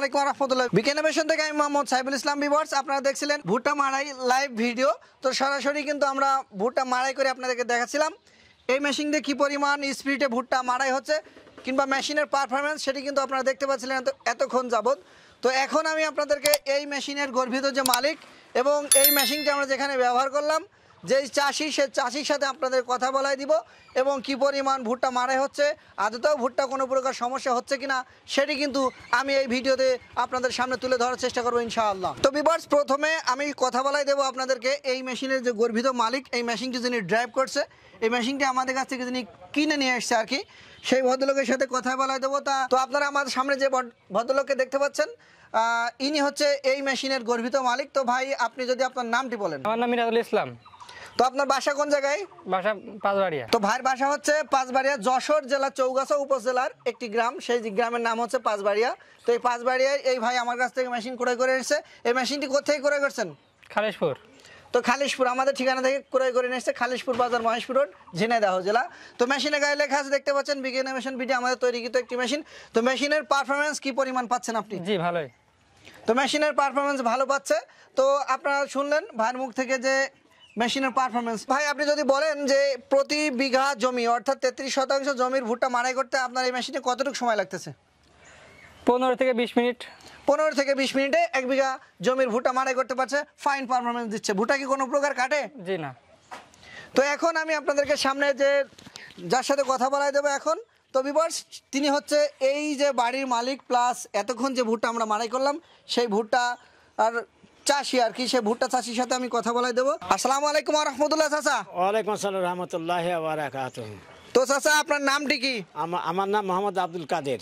আলাইকুম রহমতুল্লাহ বিকেন এমেশন থেকে আমি মোহাম্মদ সাইফুল ইসলাম বিভার্স আপনারা দেখছিলেন ভুট্টা মারাই লাইভ ভিডিও তো সরাসরি কিন্তু আমরা ভুট্টা মারাই করে আপনাদেরকে দেখাচ্ছিলাম এই মেশিন দিয়ে কি পরিমাণ স্পিডে ভুট্টা মারাই হচ্ছে কিংবা মেশিনের পারফরমেন্স সেটি কিন্তু আপনারা দেখতে পাচ্ছিলেন এতক্ষণ যাবৎ তো এখন আমি আপনাদেরকে এই মেশিনের গর্ভিত যে মালিক এবং এই মেশিনটি আমরা যেখানে ব্যবহার করলাম যেই চাষি সে চাষির সাথে আপনাদের কথা বলাই দিব এবং কি পরিমাণ ভুট্টা মারাই হচ্ছে আদতেও ভুট্টা কোনো প্রকার সমস্যা হচ্ছে কিনা সেটি কিন্তু আমি এই ভিডিওতে আপনাদের সামনে তুলে ধরার চেষ্টা করবো ইনশাআল্লাহ তো বিবার্স প্রথমে আমি কথা বলাই দেবো আপনাদেরকে এই মেশিনের যে গর্ভিত মালিক এই মেশিনটি যিনি ড্রাইভ করছে এই মেশিনটি আমাদের কাছ থেকে যিনি কিনে নিয়ে এসছে আর কি সেই ভদ্রলোকের সাথে কথা বলাই দেবো তা তো আপনারা আমাদের সামনে যে ভদ্রলোককে দেখতে পাচ্ছেন ইনি হচ্ছে এই মেশিনের গর্ভিত মালিক তো ভাই আপনি যদি আপনার নামটি বলেন আমার নাম মিরাজুল ইসলাম তো আপনার বাসা কোন জায়গায় বাসা পাঁচবাড়িয়া তো ভাইয়ের বাসা হচ্ছে পাঁচবাড়িয়া যশোর জেলা চৌগাছা উপজেলার একটি গ্রাম সেই গ্রামের নাম হচ্ছে পাঁচবাড়িয়া তো এই পাঁচবাড়িয়ায় এই ভাই আমার কাছ থেকে মেশিন ক্রয় করে এসেছে এই মেশিনটি কোথায় ক্রয় করছেন খালেশপুর তো খালিশপুর আমাদের ঠিকানা থেকে ক্রয় করে নিয়েছে খালিশপুর বাজার মহেশপুর রোড ঝিনাইদাহ জেলা তো মেশিনে গায়ে লেখা আছে দেখতে পাচ্ছেন বিজ্ঞান মেশিন বিটি আমাদের তৈরিকৃত একটি মেশিন তো মেশিনের পারফরমেন্স কি পরিমাণ পাচ্ছেন আপনি জি ভালোই তো মেশিনের পারফরমেন্স ভালো পাচ্ছে তো আপনারা শুনলেন ভাইয়ের মুখ থেকে যে মেশিনের পারফরমেন্স ভাই আপনি যদি বলেন যে প্রতি বিঘা জমি অর্থাৎ তেত্রিশ শতাংশ জমির ভুট্টা মারাই করতে আপনার এই মেশিনে কতটুকু সময় লাগতেছে পনেরো থেকে বিশ মিনিট পনেরো থেকে বিশ মিনিটে এক বিঘা জমির ভুট্টা মারাই করতে পারছে ফাইন পারফরমেন্স দিচ্ছে ভুট্টা কি কোনো প্রকার কাটে জি না তো এখন আমি আপনাদেরকে সামনে যে যার সাথে কথা বলাই দেবো এখন তো বিবর্স তিনি হচ্ছে এই যে বাড়ির মালিক প্লাস এতক্ষণ যে ভুট্টা আমরা মারাই করলাম সেই ভুট্টা আর চাষি আর কি সে ভুট্টা চাষির সাথে আমি কথা বলাই দেবো আসসালাম আলাইকুম রহমতুল্লাহ চাচা ওয়ালাইকুম আসসালাম রহমতুল্লাহ তো চাচা আপনার নামটি কি আমার নাম মোহাম্মদ আব্দুল কাদের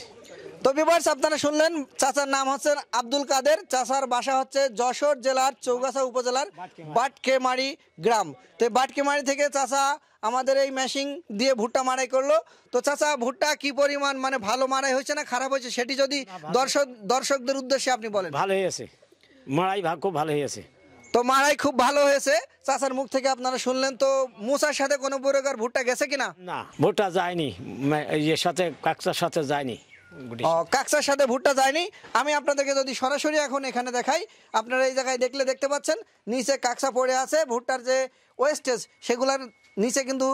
তো বিভার্স আপনারা শুনলেন চাচার নাম হচ্ছে আব্দুল কাদের চাচার বাসা হচ্ছে যশোর জেলার চৌগাছা উপজেলার বাটকেমারি গ্রাম তো বাটকেমারি থেকে চাচা আমাদের এই মেশিন দিয়ে ভুট্টা মারাই করলো তো চাচা ভুট্টা কি পরিমাণ মানে ভালো মারাই হয়েছে না খারাপ হয়েছে সেটি যদি দর্শক দর্শকদের উদ্দেশ্যে আপনি বলেন ভালো হয়েছে মাড়াই খুব ভালো হয়েছে তো মারাই খুব ভালো হয়েছে চাচার মুখ থেকে আপনারা শুনলেন তো মুসার সাথে কোনো প্রকার ভুট্টা গেছে কিনা না ভুট্টা যায়নি এর সাথে কাকচার সাথে যায়নি কাকসার সাথে ভুট্টা যায়নি আমি আপনাদেরকে যদি সরাসরি এখন এখানে দেখাই আপনারা এই জায়গায় দেখলে দেখতে পাচ্ছেন নিচে কাকসা পড়ে আছে ভুট্টার যে ওয়েস্টেজ সেগুলার নিচে কিন্তু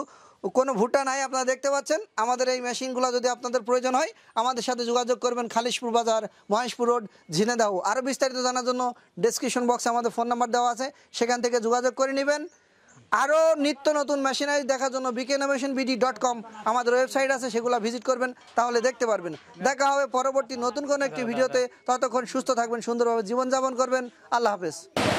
কোনো ভুটা নাই আপনারা দেখতে পাচ্ছেন আমাদের এই মেশিনগুলো যদি আপনাদের প্রয়োজন হয় আমাদের সাথে যোগাযোগ করবেন খালিশপুর বাজার মহেশপুর রোড ঝিনেদাহ আরও বিস্তারিত জানার জন্য ডিসক্রিপশন বক্সে আমাদের ফোন নাম্বার দেওয়া আছে সেখান থেকে যোগাযোগ করে নেবেন আরও নিত্য নতুন মেশিনারি দেখার জন্য বিকেনোভেশন বিডি ডট কম আমাদের ওয়েবসাইট আছে সেগুলো ভিজিট করবেন তাহলে দেখতে পারবেন দেখা হবে পরবর্তী নতুন কোনো একটি ভিডিওতে ততক্ষণ সুস্থ থাকবেন সুন্দরভাবে জীবনযাপন করবেন আল্লাহ হাফেজ